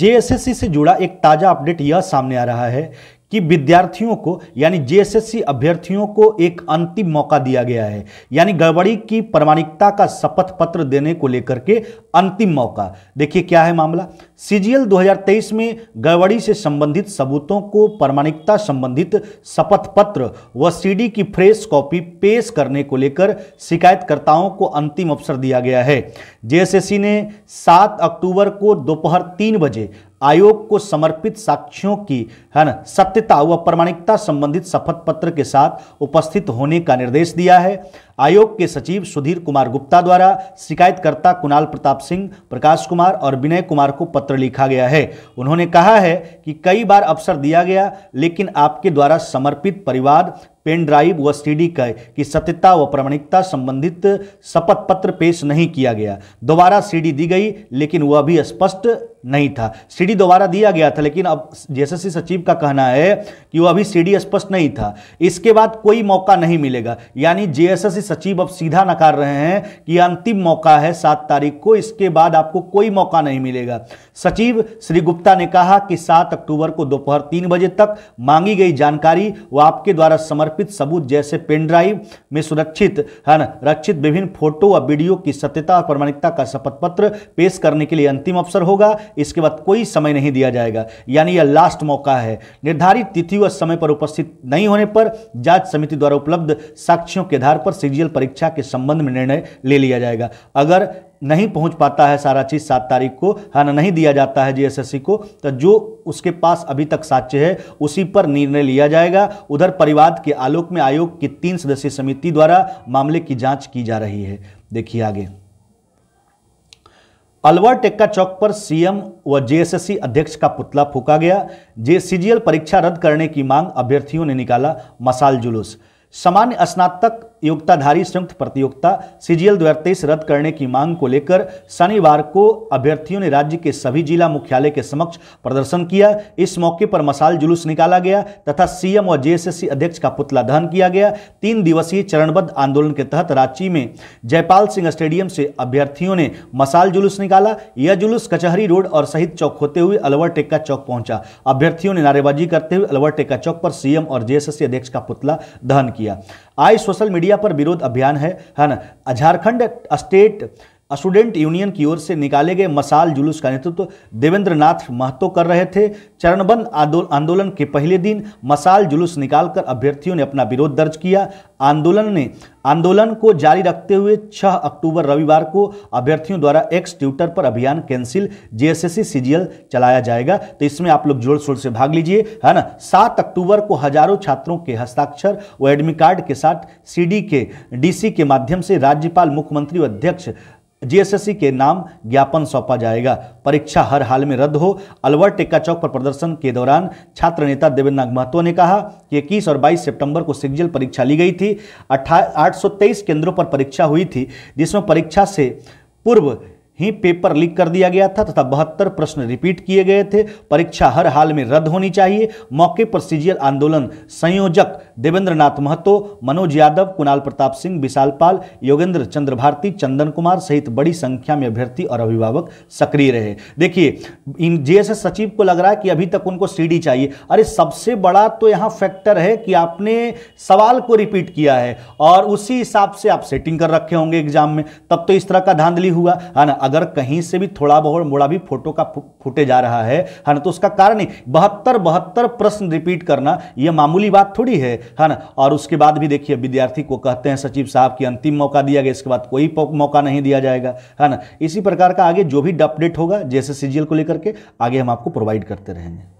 JSSC से जुड़ा एक ताज़ा अपडेट यह सामने आ रहा है कि विद्यार्थियों को यानी जेएसएससी अभ्यर्थियों को एक अंतिम मौका दिया गया है यानी गड़बड़ी की प्रमाणिकता का शपथ पत्र देने को लेकर के अंतिम मौका देखिए क्या है मामला सीजीएल 2023 में गड़बड़ी से संबंधित सबूतों को प्रमाणिकता संबंधित शपथ पत्र व सीडी की फ्रेश कॉपी पेश करने को लेकर शिकायतकर्ताओं को अंतिम अवसर दिया गया है जेएसएससी ने सात अक्टूबर को दोपहर तीन बजे आयोग को समर्पित साक्ष्यों की है ना सत्यता व प्रमाणिकता संबंधित शपथ पत्र के साथ उपस्थित होने का निर्देश दिया है आयोग के सचिव सुधीर कुमार गुप्ता द्वारा शिकायतकर्ता कुणाल प्रताप सिंह प्रकाश कुमार और विनय कुमार को पत्र लिखा गया है उन्होंने कहा है कि कई बार अवसर दिया गया लेकिन आपके द्वारा समर्पित परिवाद पेन ड्राइव व सीडी का की सत्यता व प्रमाणिकता संबंधित शपथ पत्र पेश नहीं किया गया दोबारा सीडी दी गई लेकिन वह भी स्पष्ट नहीं था सीडी दोबारा दिया गया था लेकिन अब सी सचिव का कहना है कि वो अभी सीडी स्पष्ट नहीं था इसके बाद कोई मौका नहीं मिलेगा यानी जेएसएससी सचिव अब सीधा नकार रहे हैं कि अंतिम मौका है सात तारीख को इसके बाद आपको कोई मौका नहीं मिलेगा सचिव श्री गुप्ता ने कहा कि सात अक्टूबर को दोपहर तीन बजे तक मांगी गई जानकारी व आपके द्वारा समर्पित सबूत जैसे पेनड्राइव में सुरक्षित है न रक्षित विभिन्न फोटो व वीडियो की सत्यता और प्रमाणिकता का शपथ पत्र पेश करने के लिए अंतिम अवसर होगा इसके बाद कोई समय नहीं दिया जाएगा यानी यह लास्ट मौका है निर्धारित तिथि व समय पर उपस्थित नहीं होने पर जांच समिति द्वारा उपलब्ध साक्ष्यों के आधार पर सीजीएल परीक्षा के संबंध में निर्णय ले लिया जाएगा अगर नहीं पहुंच पाता है सारा चीज़ सात तारीख को हाना नहीं दिया जाता है जीएसएससी को तो जो उसके पास अभी तक साक्ष्य है उसी पर निर्णय लिया जाएगा उधर परिवाद के आलोक में आयोग की तीन सदस्यीय समिति द्वारा मामले की जांच की जा रही है देखिए आगे अलवर टेक्का चौक पर सीएम व जेएसएससी अध्यक्ष का पुतला फूका गया जे सीजीएल परीक्षा रद्द करने की मांग अभ्यर्थियों ने निकाला मसाल जुलूस सामान्य स्नातक योग्यताधारी संयुक्त प्रतियोगिता सीजीएल दो रद्द करने की मांग को लेकर शनिवार को अभ्यर्थियों ने राज्य के सभी जिला मुख्यालय के समक्ष प्रदर्शन किया इस मौके पर मसाल जुलूस निकाला गया तथा सीएम और जेएसएससी अध्यक्ष का पुतला दहन किया गया तीन दिवसीय चरणबद्ध आंदोलन के तहत रांची में जयपाल सिंह स्टेडियम से अभ्यर्थियों ने मसाल जुलूस निकाला यह जुलूस कचहरी रोड और शहीद चौक होते हुए अलवर टेक्का चौक पहुंचा अभ्यर्थियों ने नारेबाजी करते हुए अलवर टेक्का चौक पर सीएम और जेएसएससी अध्यक्ष का पुतला दहन किया आई सोशल मीडिया पर विरोध अभियान है है ना झारखंड स्टेट स्टूडेंट यूनियन की ओर से निकाले गए मसाल जुलूस का नेतृत्व तो देवेंद्र नाथ महतो कर रहे थे चरणबंद आंदोलन के पहले दिन मसाल जुलूस निकालकर अभ्यर्थियों ने अपना विरोध दर्ज किया आंदोलन ने आंदोलन को जारी रखते हुए 6 अक्टूबर रविवार को अभ्यर्थियों द्वारा एक्स ट्विटर पर अभियान कैंसिल जेएसएससी सीजीएल चलाया जाएगा तो इसमें आप लोग जोर शोर से भाग लीजिए है ना सात अक्टूबर को हजारों छात्रों के हस्ताक्षर व एडमिट कार्ड के साथ सीडी के डीसी के माध्यम से राज्यपाल मुख्यमंत्री अध्यक्ष जीएसएससी के नाम ज्ञापन सौंपा जाएगा परीक्षा हर हाल में रद्द हो अलवर टिक्का चौक पर प्रदर्शन के दौरान छात्र नेता देवेंद्र नाग महतो ने कहा कि इक्कीस और बाईस सितंबर को सिग्जल परीक्षा ली गई थी आठ केंद्रों पर परीक्षा हुई थी जिसमें परीक्षा से पूर्व ही पेपर लीक कर दिया गया था तथा बहत्तर प्रश्न रिपीट किए गए थे परीक्षा हर हाल में रद्द होनी चाहिए मौके पर सीजीएल आंदोलन संयोजक देवेंद्र नाथ महतो मनोज यादव कुणाल प्रताप सिंह विशाल पाल योगेंद्र चंद्र भारती चंदन कुमार सहित बड़ी संख्या में अभ्यर्थी और अभिभावक सक्रिय रहे देखिए इन जेएसएस सचिव को लग रहा है कि अभी तक उनको सी चाहिए अरे सबसे बड़ा तो यहाँ फैक्टर है कि आपने सवाल को रिपीट किया है और उसी हिसाब से आप सेटिंग कर रखे होंगे एग्जाम में तब तो इस तरह का धांधली हुआ है हाँ ना अगर कहीं से भी थोड़ा बहुत मोड़ा भी फोटो का फूटे जा रहा है है हाँ ना तो उसका कारण ही बहत्तर बहत्तर प्रश्न रिपीट करना यह मामूली बात थोड़ी है है हाँ ना और उसके बाद भी देखिए विद्यार्थी को कहते हैं सचिव साहब की अंतिम मौका दिया गया इसके बाद कोई मौका नहीं दिया जाएगा है हाँ ना इसी प्रकार का आगे जो भी अपडेट होगा जैसे सीजीएल को लेकर के आगे हम आपको प्रोवाइड करते रहेंगे